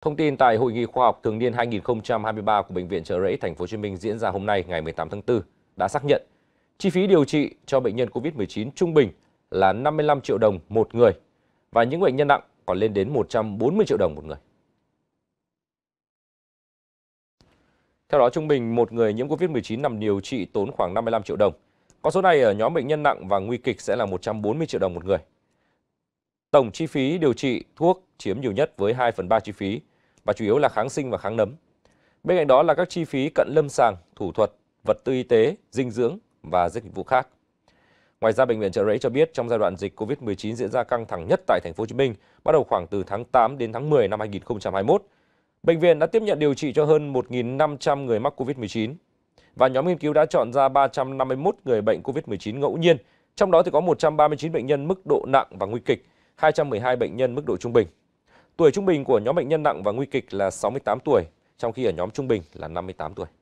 Thông tin tại hội nghị khoa học thường niên 2023 của bệnh viện Trợ Rẫy thành phố Hồ Chí Minh diễn ra hôm nay ngày 18 tháng 4 đã xác nhận chi phí điều trị cho bệnh nhân COVID-19 trung bình là 55 triệu đồng một người và những bệnh nhân nặng còn lên đến 140 triệu đồng một người. Theo đó, trung bình một người nhiễm COVID-19 nằm điều trị tốn khoảng 55 triệu đồng. Con số này ở nhóm bệnh nhân nặng và nguy kịch sẽ là 140 triệu đồng một người. Tổng chi phí điều trị thuốc chiếm nhiều nhất với 2 phần 3 chi phí và chủ yếu là kháng sinh và kháng nấm. Bên cạnh đó là các chi phí cận lâm sàng, thủ thuật, vật tư y tế, dinh dưỡng và dịch vụ khác. Ngoài ra, bệnh viện Chợ Rẫy cho biết trong giai đoạn dịch COVID-19 diễn ra căng thẳng nhất tại thành phố Hồ Chí Minh, bắt đầu khoảng từ tháng 8 đến tháng 10 năm 2021, bệnh viện đã tiếp nhận điều trị cho hơn 1.500 người mắc COVID-19 và nhóm nghiên cứu đã chọn ra 351 người bệnh COVID-19 ngẫu nhiên, trong đó thì có 139 bệnh nhân mức độ nặng và nguy kịch, 212 bệnh nhân mức độ trung bình. Tuổi trung bình của nhóm bệnh nhân nặng và nguy kịch là 68 tuổi, trong khi ở nhóm trung bình là 58 tuổi.